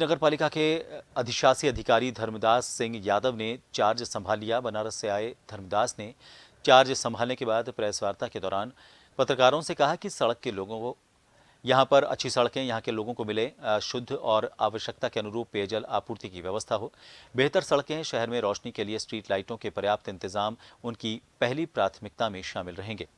नगर पालिका के अधिशासी अधिकारी धर्मदास सिंह यादव ने चार्ज संभाल लिया बनारस से आए धर्मदास ने चार्ज संभालने के बाद प्रेस वार्ता के दौरान पत्रकारों से कहा कि सड़क के लोगों को यहाँ पर अच्छी सड़कें यहाँ के लोगों को मिले शुद्ध और आवश्यकता के अनुरूप पेयजल आपूर्ति की व्यवस्था हो बेहतर सड़कें शहर में रोशनी के लिए स्ट्रीट लाइटों के पर्याप्त इंतजाम उनकी पहली प्राथमिकता में शामिल रहेंगे